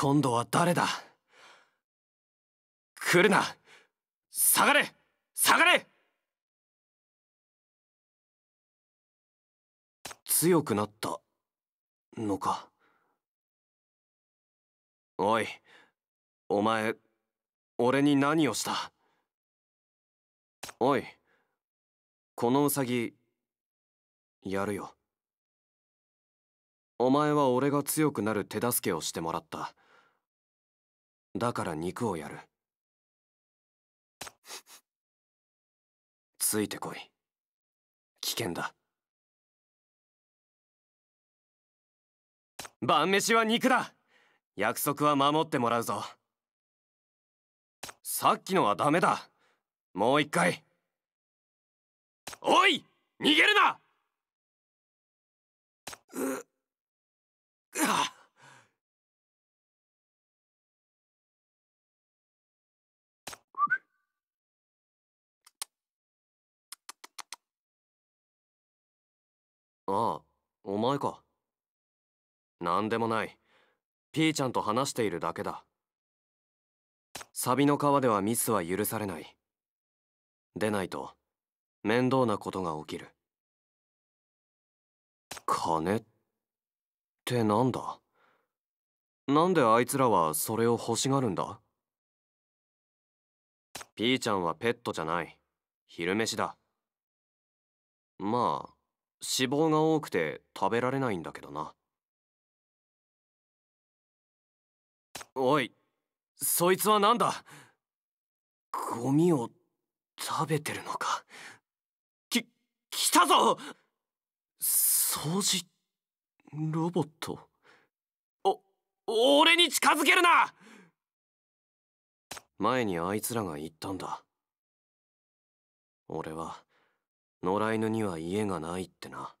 今度は誰だ来るな下がれ下がれ強くなったのかおいお前俺に何をしたおいこのウサギやるよお前は俺が強くなる手助けをしてもらっただから肉をやる ついてこい危険だ晩飯は肉だ約束は守ってもらうぞさっきのはダメだもう一回おい逃げるなうっあっああお前か何でもない P ちゃんと話しているだけだサビの川ではミスは許されない出ないと面倒なことが起きる金ってなんだなんであいつらはそれを欲しがるんだ ?P ちゃんはペットじゃない昼飯だまあ脂肪が多くて食べられないんだけどなおいそいつは何だゴミを食べてるのかき来たぞ掃除ロボットお俺に近づけるな前にあいつらが言ったんだ俺は野良犬には家がないってな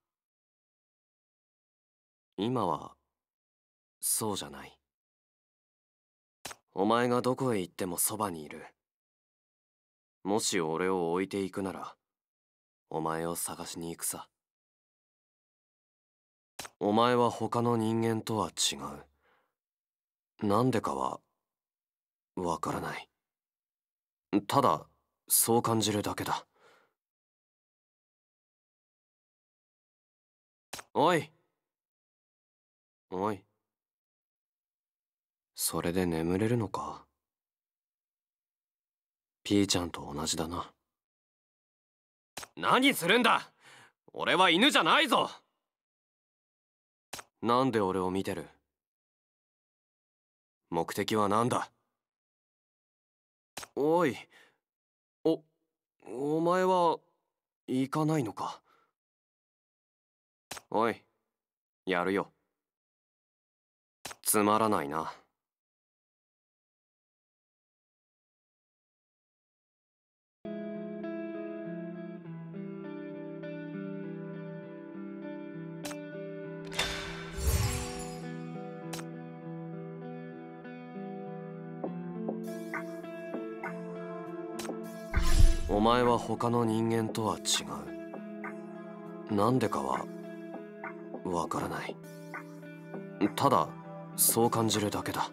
今はそうじゃないお前がどこへ行ってもそばにいるもし俺を置いていくならお前を探しに行くさお前は他の人間とは違うなんでかはわからないただそう感じるだけだおいおいそれで眠れるのかピーちゃんと同じだな何するんだ俺は犬じゃないぞなんで俺を見てる目的は何だおいおお前は行かないのかおいやるよつまらないなお前は他の人間とは違うなんでかはわからないただそう感じるだけだ